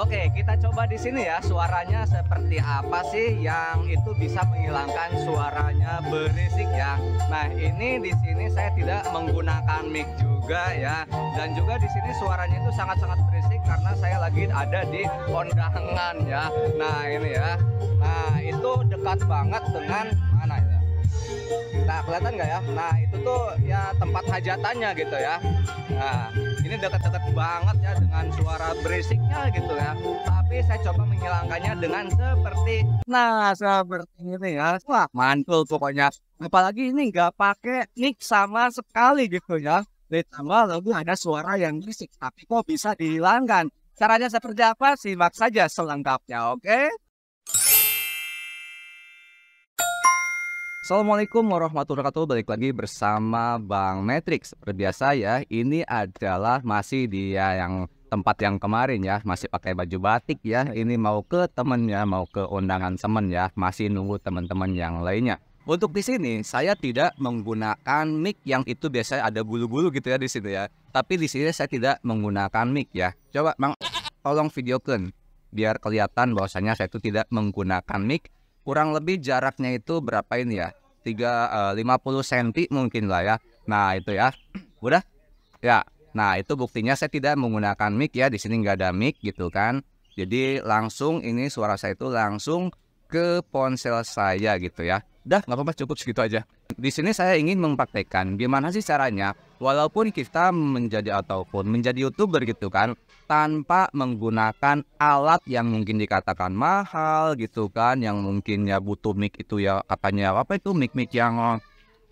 Oke, kita coba di sini ya suaranya seperti apa sih yang itu bisa menghilangkan suaranya berisik ya. Nah, ini di sini saya tidak menggunakan mic juga ya. Dan juga di sini suaranya itu sangat-sangat berisik karena saya lagi ada di kondangan ya. Nah, ini ya. Nah, itu dekat banget dengan mana ya? Nah, kelihatan nggak ya? Nah, itu tuh ya tempat hajatannya gitu ya. Nah, ini dekat-dekat banget ya dengan suara berisiknya gitu ya. Tapi saya coba menghilangkannya dengan seperti nah seperti ini ya. Wah, mantul pokoknya. Apalagi ini nggak pakai mic sama sekali gitu ya. Ditambah lagi ada suara yang berisik, tapi kok bisa dihilangkan? Caranya seperti apa? Simak saja selengkapnya, oke? Okay? Assalamualaikum warahmatullahi wabarakatuh Balik lagi bersama Bang Matrix Seperti biasa ya Ini adalah masih dia yang tempat yang kemarin ya Masih pakai baju batik ya Ini mau ke temennya Mau ke undangan temen ya Masih nunggu teman-teman yang lainnya untuk di sini saya tidak menggunakan mic yang itu biasanya ada bulu-bulu gitu ya di sini ya. Tapi di sini saya tidak menggunakan mic ya. Coba Bang tolong videokan biar kelihatan bahwasanya saya itu tidak menggunakan mic kurang lebih jaraknya itu berapa ini ya tiga eh, lima puluh senti mungkin lah ya. Nah, itu ya. Udah? Ya. Nah, itu buktinya saya tidak menggunakan mic ya. Di sini nggak ada mic gitu kan. Jadi langsung ini suara saya itu langsung ke ponsel saya gitu ya. Dah, nggak apa-apa cukup segitu aja. Di sini saya ingin mempraktekkan gimana sih caranya walaupun kita menjadi ataupun menjadi youtuber gitu kan tanpa menggunakan alat yang mungkin dikatakan mahal gitu kan yang mungkin ya butuh mic itu ya katanya apa itu mic mic yang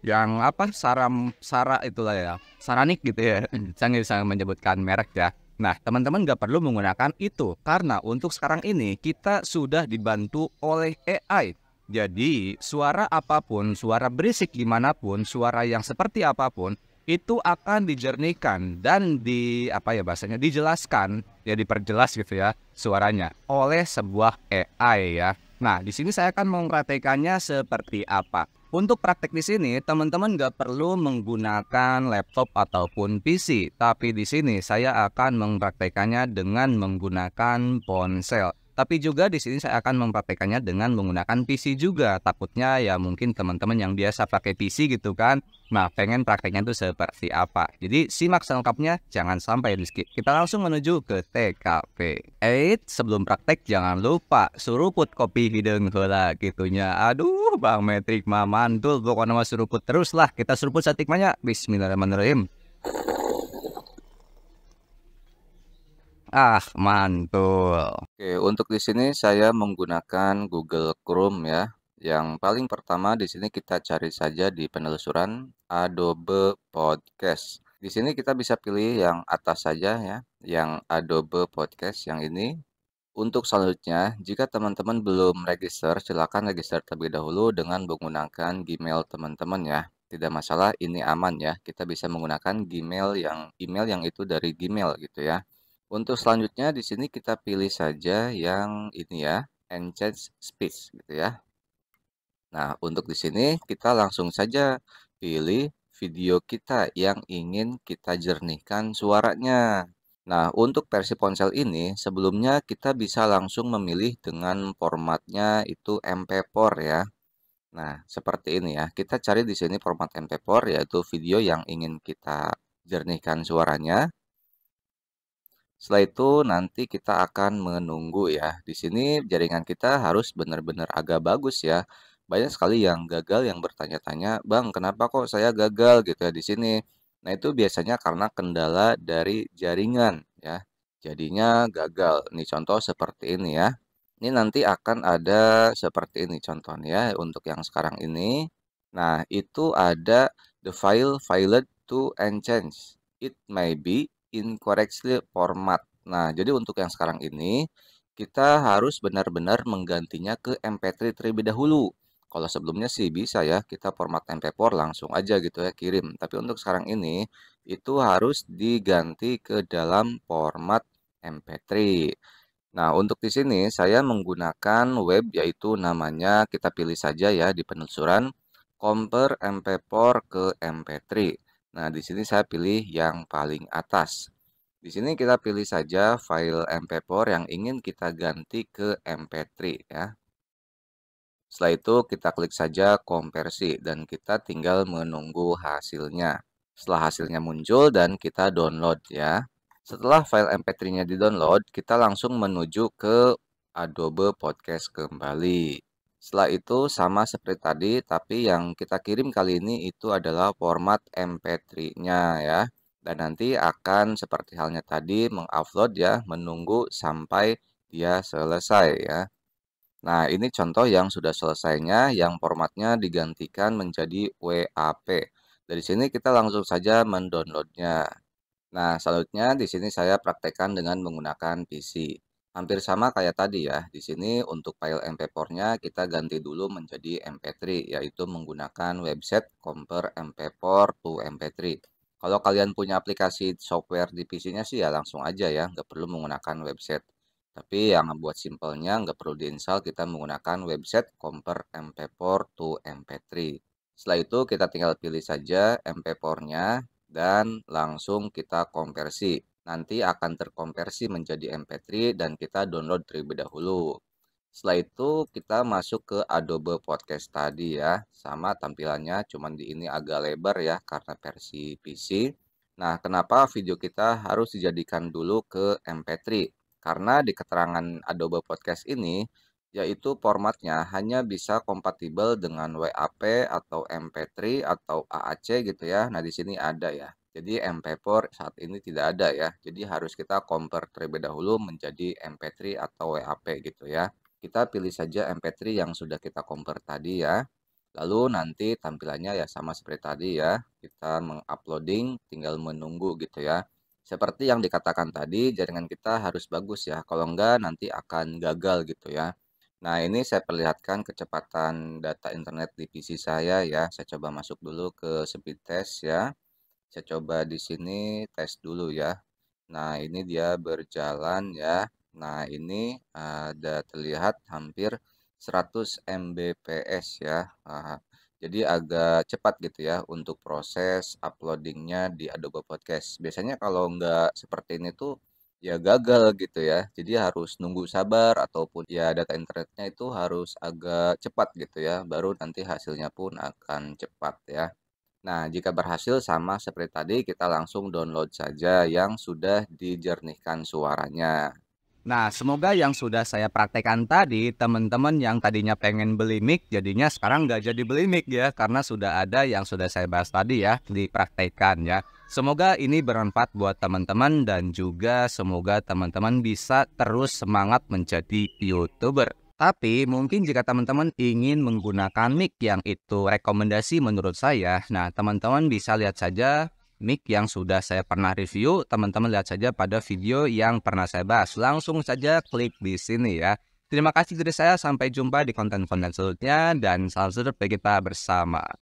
yang apa saram sara itulah ya saranik gitu ya saya nggak bisa menyebutkan merek ya Nah, teman-teman nggak perlu menggunakan itu karena untuk sekarang ini kita sudah dibantu oleh AI. Jadi, suara apapun, suara berisik dimanapun, suara yang seperti apapun, itu akan dijernihkan dan di apa ya bahasanya dijelaskan ya diperjelas gitu ya suaranya oleh sebuah AI ya. Nah, di sini saya akan mempraktekannya seperti apa. Untuk praktek di sini, teman-teman nggak perlu menggunakan laptop ataupun PC, tapi di sini saya akan mempraktekannya dengan menggunakan ponsel. Tapi juga di sini saya akan mempraktekannya dengan menggunakan PC juga. Takutnya ya mungkin teman-teman yang biasa pakai PC gitu kan. Nah, pengen prakteknya itu seperti apa. Jadi simak selengkapnya, jangan sampai di skip. Kita langsung menuju ke TKP. Eh, sebelum praktek jangan lupa suruput kopi hidung hula gitunya. Aduh, Bang Metrik mah mantul. Pokoknya mah suruput terus lah. Kita suruput satikmanya. Bismillahirrahmanirrahim. Ah, mantul. Oke, untuk di sini saya menggunakan Google Chrome ya. Yang paling pertama di sini kita cari saja di penelusuran Adobe Podcast. Di sini kita bisa pilih yang atas saja ya, yang Adobe Podcast yang ini. Untuk selanjutnya, jika teman-teman belum register, silakan register terlebih dahulu dengan menggunakan Gmail teman-teman ya. Tidak masalah, ini aman ya. Kita bisa menggunakan Gmail yang email yang itu dari Gmail gitu ya. Untuk selanjutnya di sini kita pilih saja yang ini ya, enhance speech gitu ya. Nah, untuk di sini kita langsung saja pilih video kita yang ingin kita jernihkan suaranya. Nah, untuk versi ponsel ini sebelumnya kita bisa langsung memilih dengan formatnya itu MP4 ya. Nah, seperti ini ya. Kita cari di sini format MP4 yaitu video yang ingin kita jernihkan suaranya. Setelah itu nanti kita akan menunggu ya. Di sini jaringan kita harus benar-benar agak bagus ya. Banyak sekali yang gagal yang bertanya-tanya, "Bang, kenapa kok saya gagal?" gitu ya di sini. Nah, itu biasanya karena kendala dari jaringan ya. Jadinya gagal. Nih contoh seperti ini ya. Ini nanti akan ada seperti ini contohnya ya untuk yang sekarang ini. Nah, itu ada the file filed to and change. It may be incorrectly format. Nah, jadi untuk yang sekarang ini, kita harus benar-benar menggantinya ke MP3 terlebih dahulu. Kalau sebelumnya sih bisa ya, kita format MP4 langsung aja gitu ya, kirim. Tapi untuk sekarang ini, itu harus diganti ke dalam format MP3. Nah, untuk di sini saya menggunakan web yaitu namanya kita pilih saja ya di penelusuran compare MP4 ke MP3. Nah, di sini saya pilih yang paling atas. Di sini kita pilih saja file MP4 yang ingin kita ganti ke MP3 ya. Setelah itu kita klik saja konversi dan kita tinggal menunggu hasilnya. Setelah hasilnya muncul dan kita download ya. Setelah file MP3-nya di-download, kita langsung menuju ke Adobe Podcast kembali. Setelah itu sama seperti tadi, tapi yang kita kirim kali ini itu adalah format MP3-nya ya. Dan nanti akan seperti halnya tadi mengupload ya, menunggu sampai dia selesai ya. Nah, ini contoh yang sudah selesainya yang formatnya digantikan menjadi WAP. Dari sini kita langsung saja mendownloadnya. Nah, selanjutnya di sini saya praktekkan dengan menggunakan PC. Hampir sama kayak tadi ya, di sini untuk file MP4-nya kita ganti dulu menjadi MP3, yaitu menggunakan website compare MP4 to MP3. Kalau kalian punya aplikasi software di PC-nya sih ya langsung aja ya, nggak perlu menggunakan website. Tapi yang membuat simpelnya nggak perlu diinstal, kita menggunakan website compare MP4 to MP3. Setelah itu kita tinggal pilih saja MP4-nya dan langsung kita konversi nanti akan terkonversi menjadi MP3 dan kita download terlebih dahulu. Setelah itu kita masuk ke Adobe Podcast tadi ya, sama tampilannya cuman di ini agak lebar ya karena versi PC. Nah, kenapa video kita harus dijadikan dulu ke MP3? Karena di keterangan Adobe Podcast ini yaitu formatnya hanya bisa kompatibel dengan WAP atau MP3 atau AAC gitu ya. Nah, di sini ada ya. Jadi MP4 saat ini tidak ada ya. Jadi harus kita convert terlebih dahulu menjadi MP3 atau WAP gitu ya. Kita pilih saja MP3 yang sudah kita convert tadi ya. Lalu nanti tampilannya ya sama seperti tadi ya. Kita menguploading tinggal menunggu gitu ya. Seperti yang dikatakan tadi jaringan kita harus bagus ya. Kalau enggak nanti akan gagal gitu ya. Nah ini saya perlihatkan kecepatan data internet di PC saya ya. Saya coba masuk dulu ke speed test ya. Saya coba di sini tes dulu ya. Nah, ini dia berjalan ya. Nah, ini ada terlihat hampir 100 Mbps ya. jadi agak cepat gitu ya untuk proses uploadingnya di Adobe Podcast. Biasanya kalau nggak seperti ini tuh ya gagal gitu ya. Jadi harus nunggu sabar ataupun ya data internetnya itu harus agak cepat gitu ya. Baru nanti hasilnya pun akan cepat ya. Nah, jika berhasil sama seperti tadi, kita langsung download saja yang sudah dijernihkan suaranya. Nah, semoga yang sudah saya praktekkan tadi, teman-teman yang tadinya pengen beli mic, jadinya sekarang nggak jadi beli mic ya, karena sudah ada yang sudah saya bahas tadi ya, dipraktekkan ya. Semoga ini bermanfaat buat teman-teman dan juga semoga teman-teman bisa terus semangat menjadi YouTuber. Tapi mungkin jika teman-teman ingin menggunakan mic yang itu rekomendasi menurut saya, nah teman-teman bisa lihat saja mic yang sudah saya pernah review, teman-teman lihat saja pada video yang pernah saya bahas. Langsung saja klik di sini ya. Terima kasih dari saya, sampai jumpa di konten-konten selanjutnya dan salam sejahtera kita bersama.